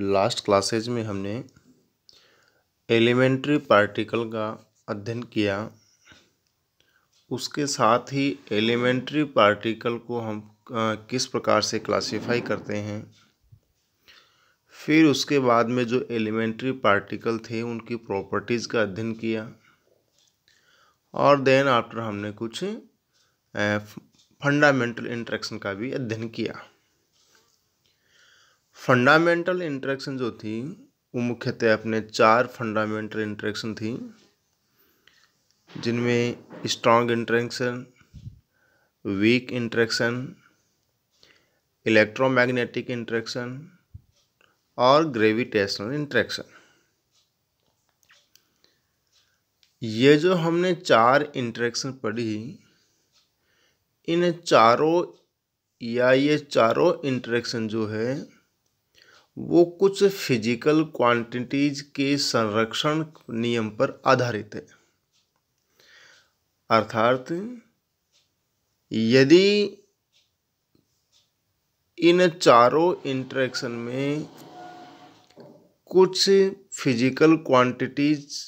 last classes में हमने elementary particle का अध्ययन किया उसके साथ ही एलिमेंट्री पार्टिकल को हम किस प्रकार से क्लासिफाई करते हैं फिर उसके बाद में जो एलिमेंट्री पार्टिकल थे उनकी प्रॉपर्टीज़ का अध्ययन किया और देन आफ्टर हमने कुछ फंडामेंटल इंट्रैक्शन का भी अध्ययन किया फंडामेंटल इंट्रैक्शन जो थी वो मुख्यतः अपने चार फंडामेंटल इंट्रैक्शन थी जिनमें strong interaction weak interaction electromagnetic interaction और ग्रेविटेशनल इंट्रैक्शन ये जो हमने चार इंटरेक्शन पढ़ी इन चारों या ये चारों इंटरेक्शन जो है वो कुछ फिजिकल क्वांटिटीज के संरक्षण नियम पर आधारित है अर्थात यदि इन चारों इंटरेक्शन में कुछ फिजिकल क्वांटिटीज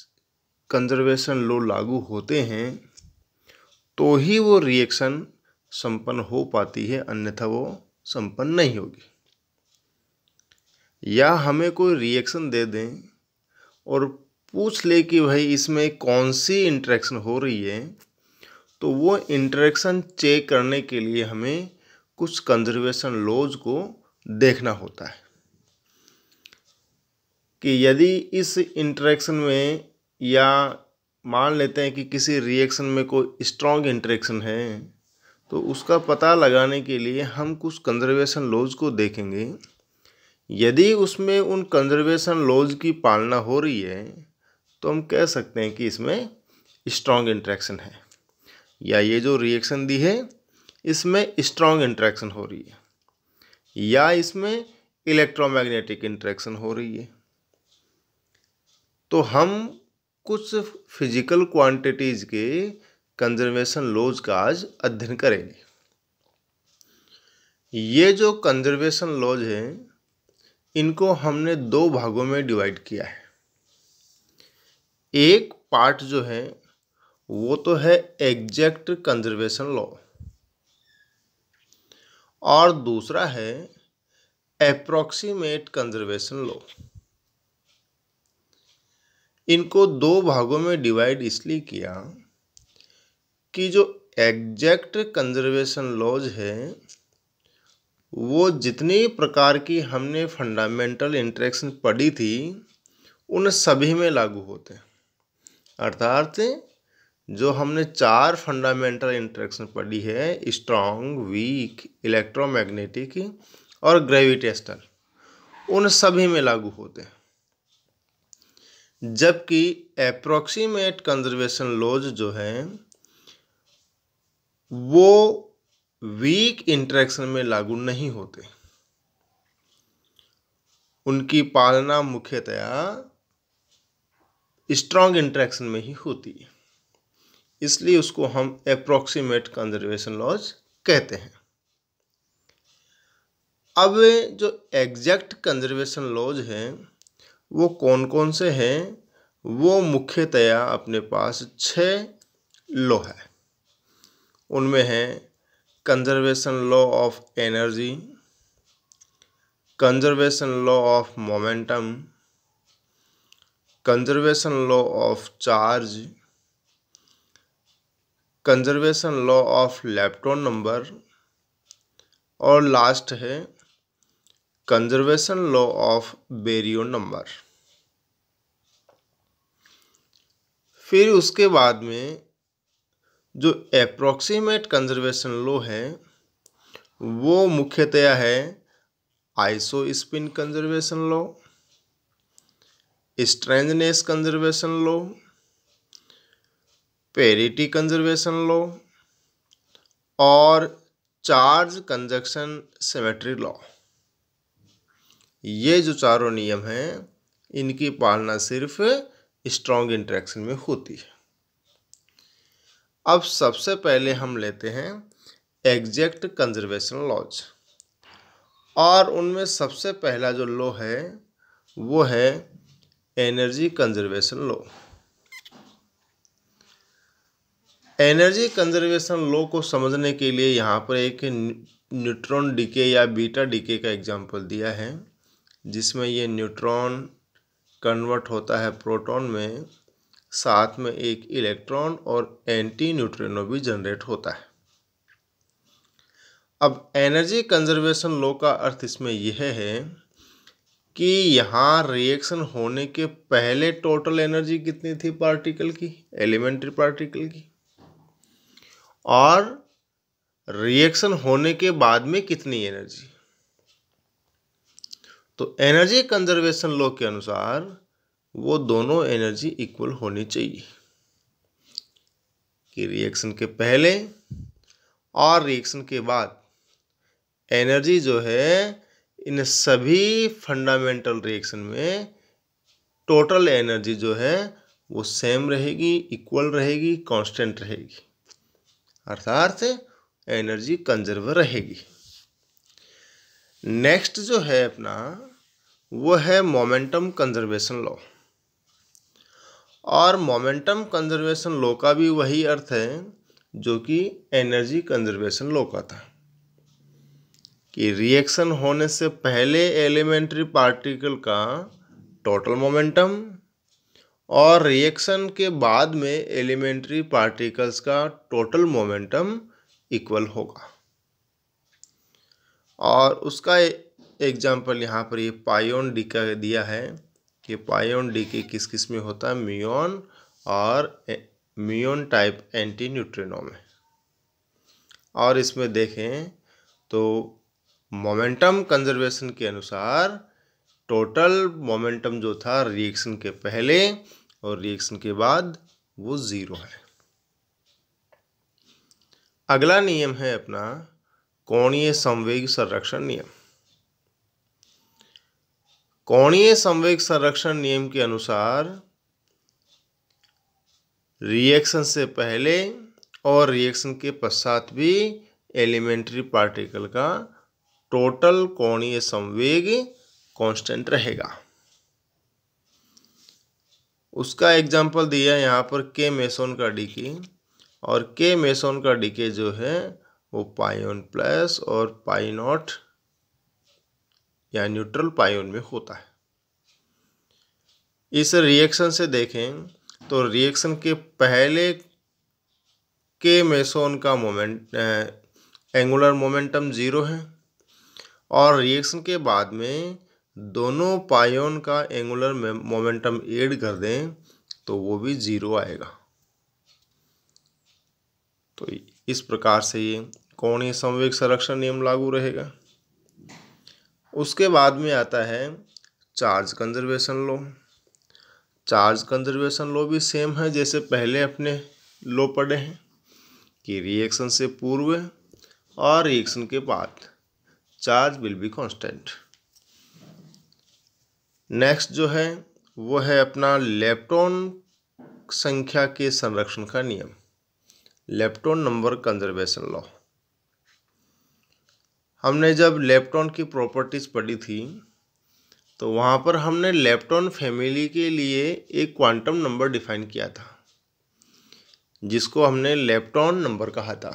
कंजर्वेशन लो लागू होते हैं तो ही वो रिएक्शन संपन्न हो पाती है अन्यथा वो संपन्न नहीं होगी या हमें कोई रिएक्शन दे दें और पूछ ले कि भाई इसमें कौन सी इंटरेक्शन हो रही है तो वो इंटरेक्शन चेक करने के लिए हमें कुछ कंजर्वेशन लॉज को देखना होता है कि यदि इस इंटरेक्शन में या मान लेते हैं कि किसी रिएक्शन में कोई स्ट्रॉन्ग इंटरेक्शन है तो उसका पता लगाने के लिए हम कुछ कंजर्वेशन लॉज को देखेंगे यदि उसमें उन कंजर्वेशन लॉज की पालना हो रही है तो हम कह सकते हैं कि इसमें स्ट्रॉन्ग इंट्रैक्शन है या ये जो रिएक्शन दी है इसमें स्ट्रॉन्ग इंट्रैक्शन हो रही है या इसमें इलेक्ट्रोमैग्नेटिक इंट्रैक्शन हो रही है तो हम कुछ फिजिकल क्वांटिटीज़ के कंजर्वेशन लॉज का आज अध्ययन करेंगे ये जो कंजर्वेशन लॉज हैं इनको हमने दो भागों में डिवाइड किया है एक पार्ट जो है वो तो है एग्जैक्ट कंजर्वेशन लॉ और दूसरा है अप्रोक्सीमेट कंजर्वेशन लॉ इनको दो भागों में डिवाइड इसलिए किया कि जो एग्जैक्ट कंजर्वेशन लॉज है वो जितने प्रकार की हमने फंडामेंटल इंट्रैक्शन पढ़ी थी उन सभी में लागू होते हैं अर्थात जो हमने चार फंडामेंटल इंट्रैक्शन पढ़ी है स्ट्रॉन्ग वीक इलेक्ट्रोमैग्नेटिक और ग्रेविटेशनल उन सभी में लागू होते हैं जबकि अप्रोक्सीमेट कंजर्वेशन लॉज जो हैं वो वीक इंटरेक्शन में लागू नहीं होते उनकी पालना मुख्यतया स्ट्रॉन्ग इंटरेक्शन में ही होती है इसलिए उसको हम अप्रोक्सीमेट कंजर्वेशन लॉज कहते हैं अब जो एग्जैक्ट कंजर्वेशन लॉज हैं वो कौन कौन से हैं वो मुख्यतया अपने पास छः लॉ है उनमें हैं conservation law of energy conservation law of momentum conservation law of charge conservation law of lepton number और लास्ट है conservation law of baryon number फिर उसके बाद में जो अप्रोक्सीमेट कंजर्वेशन लो है वो मुख्यतया है isospin conservation law strangeness conservation law parity conservation law और चार्ज कंजक्शन सेमेट्री लॉ ये जो चारों नियम हैं इनकी पालना सिर्फ स्ट्रॉन्ग इंट्रैक्शन में होती है अब सबसे पहले हम लेते हैं एग्जैक्ट कंजर्वेशन लॉज और उनमें सबसे पहला जो लॉ है वो है energy conservation law energy conservation law को समझने के लिए यहाँ पर एक न्यूट्रॉन डीके या बीटा डीके का एग्जाम्पल दिया है जिसमें ये न्यूट्रॉन कन्वर्ट होता है प्रोटॉन में साथ में एक इलेक्ट्रॉन और एंटी न्यूट्रिनो भी जनरेट होता है अब एनर्जी कंजर्वेशन लॉ का अर्थ इसमें यह है कि यहाँ रिएक्शन होने के पहले टोटल एनर्जी कितनी थी पार्टिकल की एलिमेंट्री पार्टिकल की और रिएक्शन होने के बाद में कितनी एनर्जी तो एनर्जी कंजर्वेशन लॉ के अनुसार वो दोनों एनर्जी इक्वल होनी चाहिए कि रिएक्शन के पहले और रिएक्शन के बाद एनर्जी जो है इन सभी फंडामेंटल रिएक्शन में टोटल एनर्जी जो है वो सेम रहेगी इक्वल रहेगी कांस्टेंट रहेगी अर्थात एनर्जी कंजर्व रहेगी नेक्स्ट जो है अपना वो है मोमेंटम कंजर्वेशन लॉ और मोमेंटम कंजर्वेशन लो का भी वही अर्थ है जो कि एनर्जी कंजर्वेशन लो का था कि रिएक्शन होने से पहले एलिमेंट्री पार्टिकल का टोटल मोमेंटम और रिएक्शन के बाद में एलिमेंट्री पार्टिकल्स का टोटल मोमेंटम इक्वल होगा और उसका एग्जाम्पल यहाँ पर ये पायोन डी दिया है कि पायोन डी के किस किस में होता है म्यून और म्यून टाइप एंटी न्यूट्रिनो में और इसमें देखें तो मोमेंटम कंजर्वेशन के अनुसार टोटल मोमेंटम जो था रिएक्शन के पहले और रिएक्शन के बाद वो ज़ीरो है अगला नियम है अपना कोणीय संवेग संरक्षण नियम कोणीय संवेग संरक्षण नियम के अनुसार रिएक्शन से पहले और रिएक्शन के पश्चात भी एलिमेंट्री पार्टिकल का टोटल कोणीय संवेग कांस्टेंट रहेगा उसका एग्जाम्पल दिया यहाँ पर के मेसोन का डीके और के मेसोन का डीके जो है वो पाई प्लस और पाई नॉट या न्यूट्रल पायोन में होता है इस रिएक्शन से देखें तो रिएक्शन के पहले के मेसोन का मोमेंट एंगुलर मोमेंटम ज़ीरो है और रिएक्शन के बाद में दोनों पायोन का एंगुलर मोमेंटम एड कर दें तो वो भी ज़ीरो आएगा तो इस प्रकार से ये कौन ही संवेग संरक्षण नियम लागू रहेगा उसके बाद में आता है charge conservation law charge conservation law भी सेम है जैसे पहले अपने लो पढ़े हैं कि रिएक्शन से पूर्व और रिएक्शन के बाद charge will be constant next जो है वो है अपना लेप्टॉन संख्या के संरक्षण का नियम लेप्टॉन नंबर कंजर्वेशन लॉ हमने जब लेप्टॉन की प्रॉपर्टीज़ पढ़ी थी तो वहाँ पर हमने लेप्टॉन फैमिली के लिए एक क्वांटम नंबर डिफाइन किया था जिसको हमने लेप्टॉन नंबर कहा था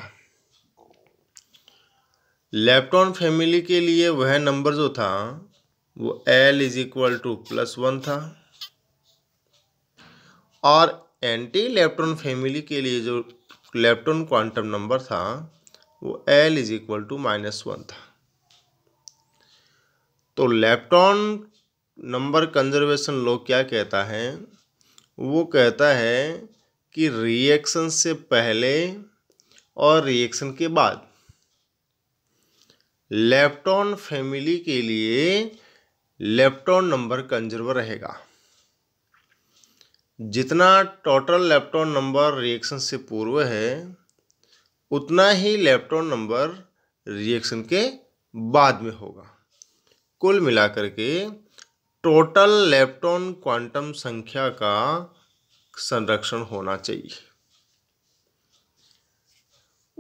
लेप्टॉन फैमिली के लिए वह नंबर जो था वो L is equal to plus one था और एंटी लेप्टॉन फैमिली के लिए जो लेप्टॉन क्वांटम नंबर था वो L is equal to minus one था तो लेप्टॉन नंबर कंजर्वेशन लॉ क्या कहता है वो कहता है कि रिएक्शन से पहले और रिएक्शन के बाद लेप्टॉन फैमिली के लिए लेप्टॉन नंबर कंजर्व रहेगा जितना टोटल लेप्टॉन नंबर रिएक्शन से पूर्व है उतना ही इलेक्ट्रॉन नंबर रिएक्शन के बाद में होगा कुल मिलाकर के टोटल इलेक्ट्रॉन क्वांटम संख्या का संरक्षण होना चाहिए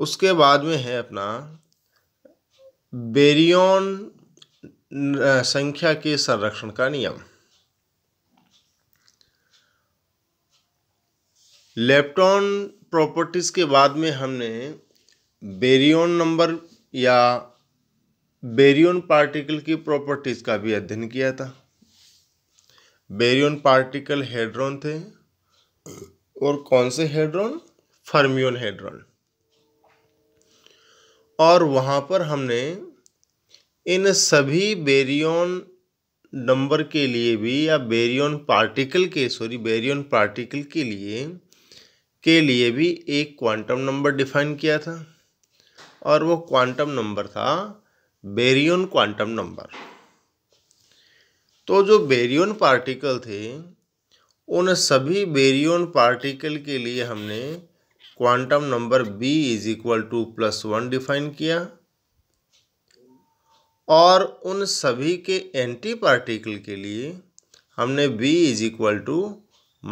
उसके बाद में है अपना बेरियन संख्या के संरक्षण का नियम लेप्टॉन प्रॉपर्टीज़ के बाद में हमने बेरियन नंबर या बेरियोन पार्टिकल की प्रॉपर्टीज़ का भी अध्ययन किया था बेरियन पार्टिकल हेड्रॉन थे और कौन से हेड्रॉन फर्मियोन हेड्रॉन और वहाँ पर हमने इन सभी बेरियन नंबर के लिए भी या बेरियन पार्टिकल के सॉरी बेरियन पार्टिकल के लिए के लिए भी एक क्वांटम नंबर डिफाइन किया था और वो क्वांटम नंबर था बेरियन क्वांटम नंबर तो जो बेरियन पार्टिकल थे उन सभी बेरियन पार्टिकल के लिए हमने quantum number B is equal to plus one define किया और उन सभी के एंटी पार्टिकल के लिए हमने B is equal to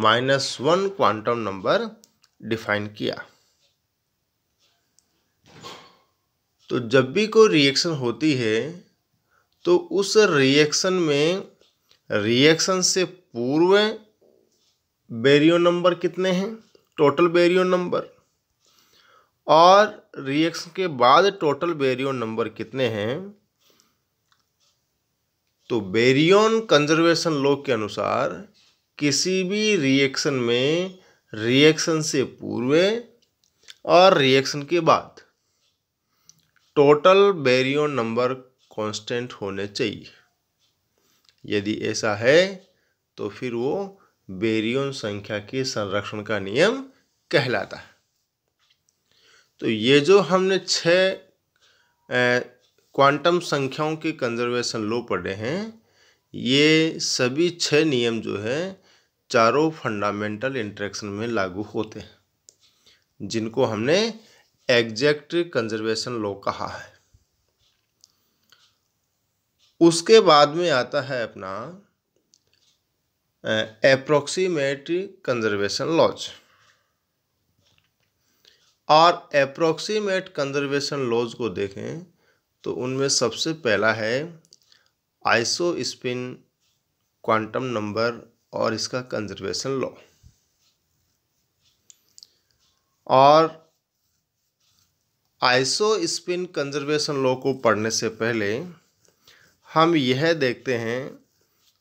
minus one quantum number define किया तो जब भी कोई रिएक्शन होती है तो उस रिएक्शन में रिएक्शन से पूर्व बेरियो नंबर कितने हैं टोटल बेरियो नंबर और रिएक्शन के बाद टोटल बेरियो नंबर कितने हैं तो बेरियोन कंजर्वेशन लॉ के अनुसार किसी भी रिएक्शन में रिएक्शन से पूर्व और रिएक्शन के बाद टोटल बेरियो नंबर कांस्टेंट होने चाहिए यदि ऐसा है तो फिर वो बेरियोन संख्या के संरक्षण का नियम कहलाता है तो ये जो हमने छ क्वांटम संख्याओं के कंजर्वेशन लो पढ़े हैं ये सभी छ नियम जो है चारों फंडामेंटल इंट्रैक्शन में लागू होते हैं जिनको हमने एग्जैक्ट कंजर्वेशन लॉ कहा है उसके बाद में आता है अपना अप्रोक्सीमेट कंजर्वेशन लॉज और अप्रोक्सीमेट कंजर्वेशन लॉज को देखें तो उनमें सबसे पहला है आइसो स्पिन क्वांटम नंबर और इसका कंजर्वेशन लॉ और आइसो स्पिन कंजर्वेशन लॉ को पढ़ने से पहले हम यह देखते हैं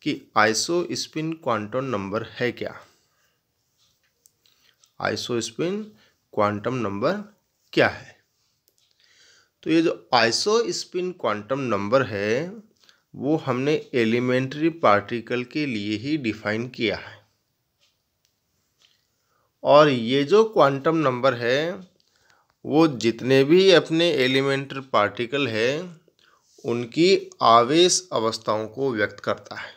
कि आइसो स्पिन क्वांटम नंबर है क्या आइसो स्पिन क्वांटम नंबर क्या है तो ये जो आइसो स्पिन क्वांटम नंबर है वो हमने एलिमेंट्री पार्टिकल के लिए ही डिफाइन किया है और ये जो क्वांटम नंबर है वो जितने भी अपने एलिमेंट्री पार्टिकल है उनकी आवेश अवस्थाओं को व्यक्त करता है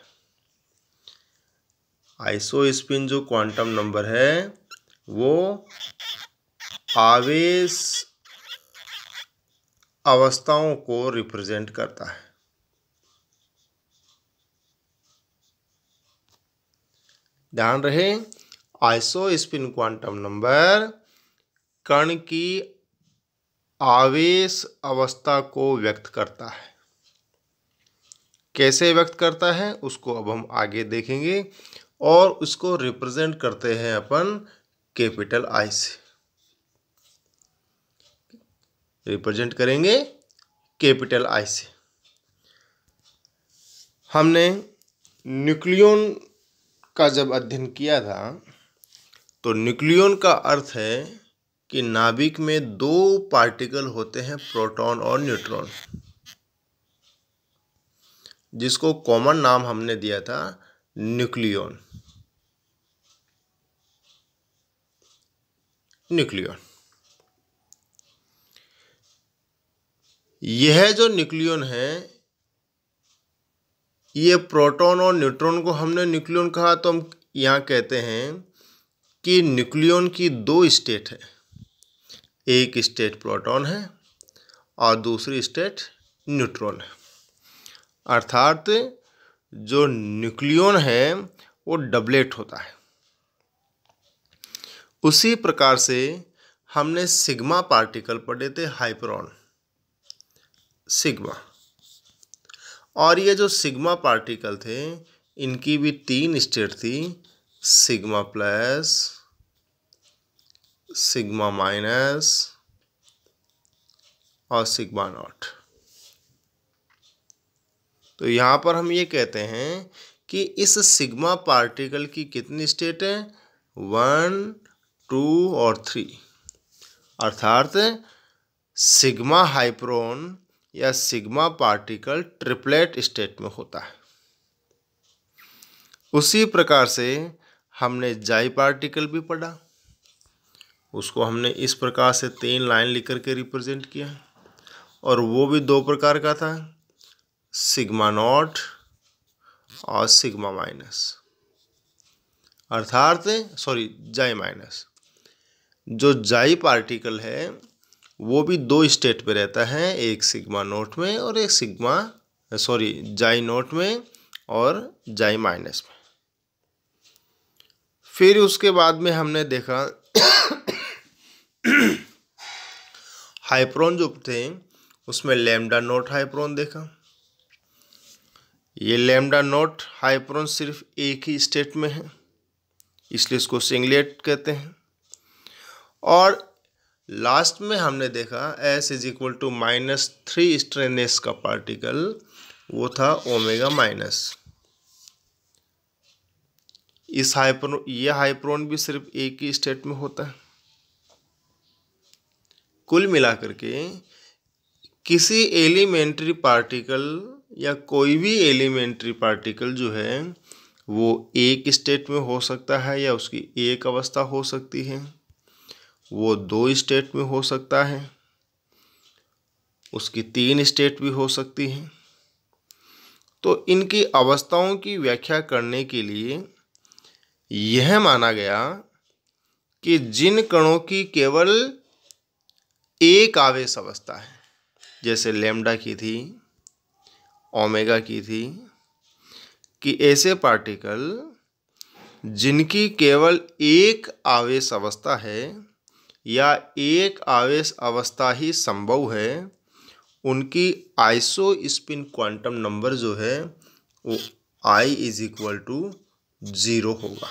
आइसो स्पिन जो क्वांटम नंबर है वो आवेश अवस्थाओं को रिप्रेजेंट करता है ध्यान रहे आइसो स्पिन क्वांटम नंबर कण की आवेश अवस्था को व्यक्त करता है कैसे व्यक्त करता है उसको अब हम आगे देखेंगे और उसको रिप्रेजेंट करते हैं अपन कैपिटल आई से रिप्रेजेंट करेंगे कैपिटल आई से हमने न्यूक्लियन का जब अध्ययन किया था तो न्यूक्लियन का अर्थ है कि नाभिक में दो पार्टिकल होते हैं प्रोटॉन और न्यूट्रॉन जिसको कॉमन नाम हमने दिया था न्यूक्लियन न्यूक्लियन यह जो न्यूक्लियन है ये प्रोटॉन और न्यूट्रॉन को हमने न्यूक्लियन कहा तो हम यहाँ कहते हैं कि न्यूक्लियन की दो स्टेट है एक स्टेट प्रोटॉन है और दूसरी स्टेट न्यूट्रॉन है अर्थात जो न्यूक्लियन है वो डबलेट होता है उसी प्रकार से हमने सिग्मा पार्टिकल पढ़े थे हाइप्रॉन सिग्मा और ये जो सिग्मा पार्टिकल थे इनकी भी तीन स्टेट थी सिग्मा प्लस सिग्मा माइनस और सिग्मा नॉट तो यहाँ पर हम ये कहते हैं कि इस सिग्मा पार्टिकल की कितनी स्टेट है वन टू और थ्री अर्थात सिग्मा हाइप्रोन या सिग्मा पार्टिकल ट्रिपलेट स्टेट में होता है उसी प्रकार से हमने जाई पार्टिकल भी पढ़ा उसको हमने इस प्रकार से तीन लाइन लिख के रिप्रेजेंट किया और वो भी दो प्रकार का था सिग्मा नॉट और सिग्मा माइनस अर्थात सॉरी जाई माइनस जो जाई पार्टिकल है वो भी दो स्टेट पे रहता है एक सिग्मा नोट में और एक सिग्मा सॉरी जाई नोट में और जाई माइनस में फिर उसके बाद में हमने देखा हाइप्रोन जो थे उसमें लेमडा नोट हाइप्रोन देखा ये लेमडा नोट हाइप्रोन सिर्फ एक ही स्टेट में है इसलिए इसको सिंगलेट कहते हैं और लास्ट में हमने देखा S is equal to minus three strangeness का पार्टिकल वो था ओमेगा माइनस इस हाइप्रोन यह हाइप्रोन भी सिर्फ एक ही स्टेट में होता है कुल मिलाकर के किसी एलिमेंट्री पार्टिकल या कोई भी एलिमेंट्री पार्टिकल जो है वो एक स्टेट में हो सकता है या उसकी एक अवस्था हो सकती है वो दो स्टेट में हो सकता है उसकी तीन स्टेट भी हो सकती हैं तो इनकी अवस्थाओं की व्याख्या करने के लिए यह माना गया कि जिन कणों की केवल एक आवेश अवस्था है जैसे लेमडा की थी ओमेगा की थी कि ऐसे पार्टिकल जिनकी केवल एक आवेश अवस्था है या एक आवेश अवस्था ही संभव है उनकी आइसो स्पिन क्वांटम नंबर जो है वो I is equal to zero होगा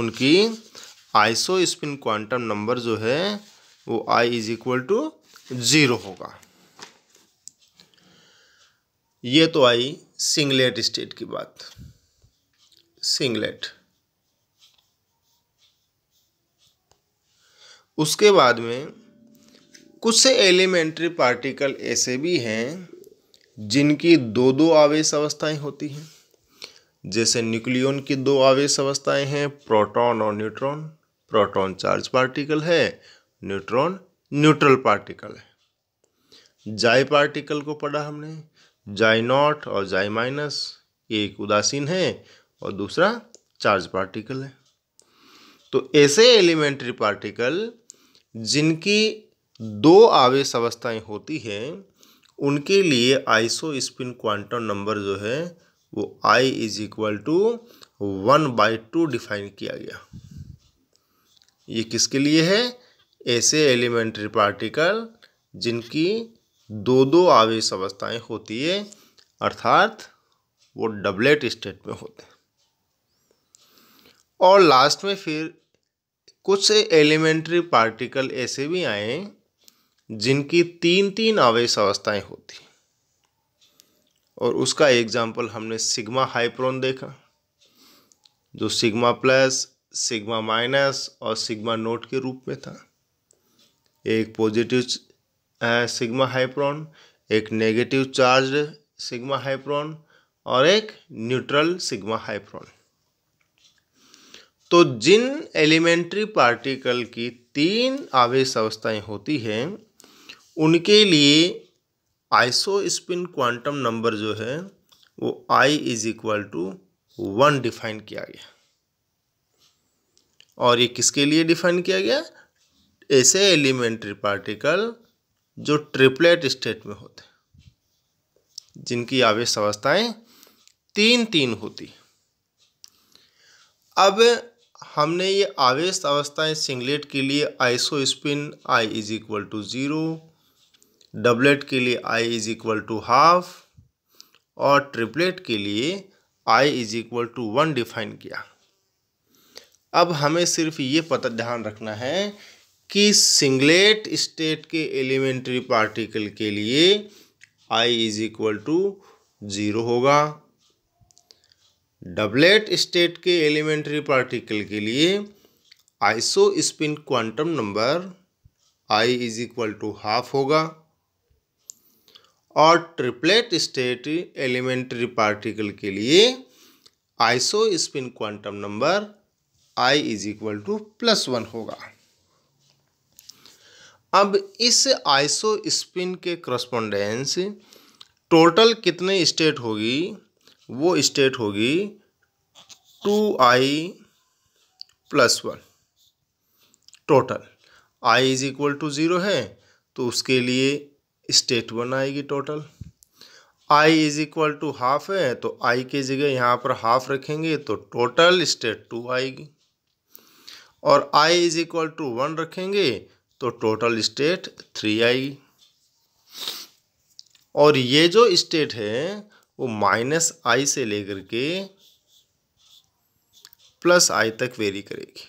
उनकी आइसो स्पिन क्वांटम नंबर जो है वो I is equal to zero होगा ये तो आई सिंगलेट स्टेट की बात सिंगलेट उसके बाद में कुछ से एलिमेंट्री पार्टिकल ऐसे भी हैं जिनकी दो दो आवेश अवस्थाएं होती हैं जैसे न्यूक्लियन की दो आवेश अवस्थाएं हैं प्रोटॉन और न्यूट्रॉन प्रोटॉन चार्ज पार्टिकल है न्यूट्रॉन न्यूट्रल पार्टिकल है जाय पार्टिकल को पढ़ा हमने जाय नॉट और जाय माइनस एक उदासीन है और दूसरा चार्ज पार्टिकल है तो ऐसे एलिमेंट्री पार्टिकल जिनकी दो आवेश अवस्थाएं होती हैं उनके लिए आइसो स्पिन क्वांटम नंबर जो है वो I is equal to one by two define किया गया ये किसके लिए है ऐसे एलिमेंट्री पार्टिकल जिनकी दो दो आवेश अवस्थाएं होती है अर्थात वो डबलेट स्टेट में होते हैं और लास्ट में फिर कुछ एलिमेंट्री पार्टिकल ऐसे भी आए जिनकी तीन तीन आवेश अवस्थाएं होती और उसका एग्जाम्पल हमने सिग्मा हाइप्रोन देखा जो सिग्मा प्लस सिग्मा माइनस और सिग्मा नोट के रूप में था एक पॉजिटिव सिग्मा हाइप्रोन एक नेगेटिव चार्ज सिग्मा हाइप्रोन और एक न्यूट्रल सिग्मा हाइप्रोन तो जिन एलिमेंट्री पार्टिकल की तीन आवेश अवस्थाएं होती हैं उनके लिए आइसो स्पिन क्वांटम नंबर जो है वो I is equal to one define किया गया और ये किसके लिए डिफाइन किया गया ऐसे एलिमेंट्री पार्टिकल जो ट्रिपलेट स्टेट में होते हैं जिनकी आवेश अवस्थाएं तीन तीन होती अब हमने ये आवेश अवस्थाएं सिंगलेट के लिए isospin I is equal to zero doublet के लिए I is equal to half और ट्रिपलेट के लिए I is equal to one define किया अब हमें सिर्फ ये पता ध्यान रखना है कि सिंगलेट स्टेट के एलिमेंट्री पार्टिकल के लिए I is equal to zero होगा डबलेट स्टेट के एलिमेंट्री पार्टिकल के लिए isospin quantum number I is equal to half होगा और ट्रिपलेट स्टेट एलिमेंट्री पार्टिकल के लिए isospin quantum number I is equal to plus one होगा अब इस आइसो स्पिन के क्रस्पोंडेंस टोटल कितने स्टेट होगी वो स्टेट होगी two I plus one total I is equal to zero है तो उसके लिए स्टेट वन आएगी total I is equal to half है तो आई की जगह यहाँ पर हाफ रखेंगे तो टोटल स्टेट टू आएगी और I is equal to one रखेंगे तो टोटल स्टेट थ्री आएगी और ये जो स्टेट है वो माइनस आई से लेकर के प्लस आई तक वेरी करेगी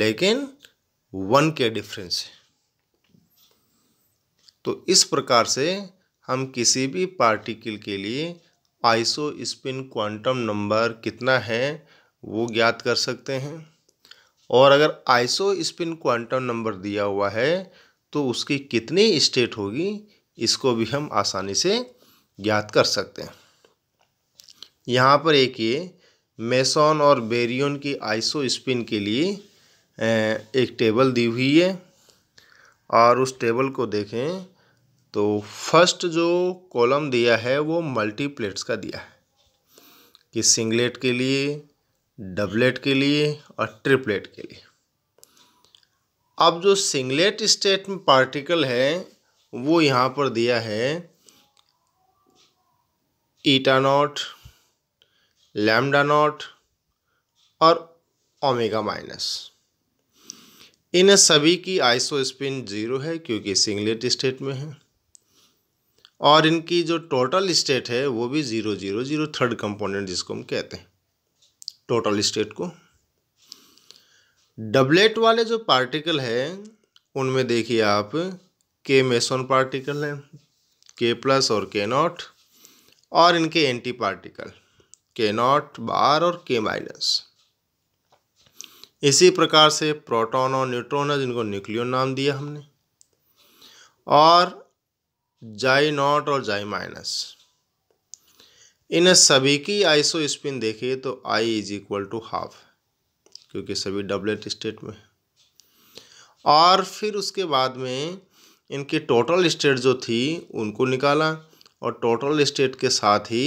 लेकिन वन के डिफरेंस है तो इस प्रकार से हम किसी भी पार्टिकल के लिए आइसो स्पिन क्वांटम नंबर कितना है वो ज्ञात कर सकते हैं और अगर आइसो स्पिन क्वांटम नंबर दिया हुआ है तो उसकी कितनी स्टेट होगी इसको भी हम आसानी से ज्ञात कर सकते हैं यहाँ पर एक ये मेसोन और बेरियन की आइसो स्पिन के लिए एक टेबल दी हुई है और उस टेबल को देखें तो फर्स्ट जो कॉलम दिया है वो मल्टीप्लेट्स का दिया है कि सिंगलेट के लिए डबलेट के लिए और ट्रिपलेट के लिए अब जो सिंगलेट स्टेट में पार्टिकल है वो यहाँ पर दिया है ईटा नॉट लैमडा नॉट और ओमेगा माइनस इन सभी की आइसो स्पिन ज़ीरो है क्योंकि सिंगलेट स्टेट में है और इनकी जो टोटल स्टेट है वो भी zero zero zero third component जिसको हम कहते हैं टोटल स्टेट को डबलेट वाले जो पार्टिकल है उनमें देखिए आप के मेसोन पार्टिकल हैं के प्लस और के नॉट और इनके antiparticle K naught bar और के माइनस इसी प्रकार से प्रोटॉन और न्यूट्रॉन है जिनको न्यूक्लियो नाम दिया हमने और जाई नॉट और जाई माइनस इन सभी की आइसो स्पिन देखिए तो I is equal to half क्योंकि सभी डबलेट स्टेट में और फिर उसके बाद में इनकी टोटल स्टेट जो थी उनको निकाला और टोटल स्टेट के साथ ही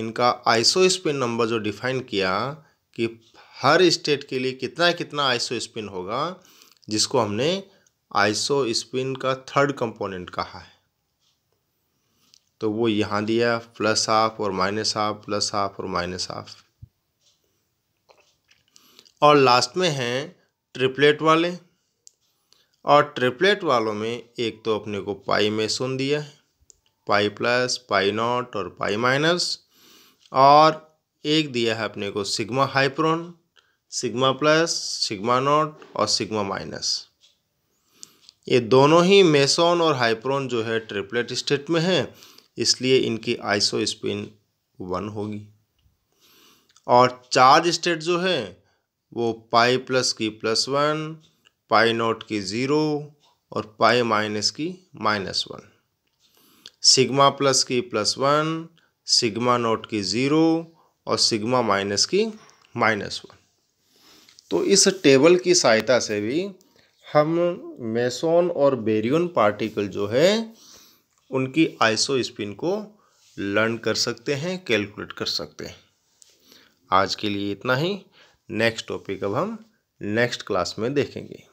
इनका आइसो स्पिन नंबर जो डिफाइन किया कि हर स्टेट के लिए कितना कितना आइसो स्पिन होगा जिसको हमने आइसो स्पिन का थर्ड कंपोनेंट कहा है तो वो यहाँ दिया प्लस हाफ और माइनस हाफ प्लस हाफ और माइनस हाफ और लास्ट में हैं ट्रिपलेट वाले और ट्रिपलेट वालों में एक तो अपने को पाई में सुन दिया है पाई प्लस पाई नॉट और पाई माइनस और एक दिया है अपने को sigma hyperon sigma plus sigma naught और सिग्मा माइनस ये दोनों ही मेसोन और हाइप्रोन जो है ट्रिपलेट स्टेट में है इसलिए इनकी आइसो स्पिन वन होगी और चार्ज स्टेट जो है वो पाई प्लस की प्लस वन पाई नॉट की ज़ीरो और पाई माइनस की माइनस वन सिग्मा प्लस की प्लस वन सिग्मा नोट की ज़ीरो और सिग्मा माइनस की माइनस वन तो इस टेबल की सहायता से भी हम मेसोन और बेरियन पार्टिकल जो है उनकी आइसो स्पिन को लर्न कर सकते हैं कैलकुलेट कर सकते हैं आज के लिए इतना ही नेक्स्ट टॉपिक अब हम नेक्स्ट क्लास में देखेंगे